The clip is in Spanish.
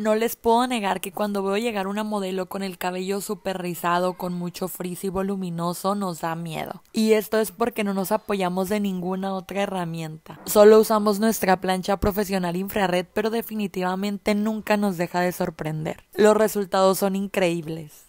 No les puedo negar que cuando veo llegar una modelo con el cabello súper rizado, con mucho frizz y voluminoso, nos da miedo. Y esto es porque no nos apoyamos de ninguna otra herramienta. Solo usamos nuestra plancha profesional infrared, pero definitivamente nunca nos deja de sorprender. Los resultados son increíbles.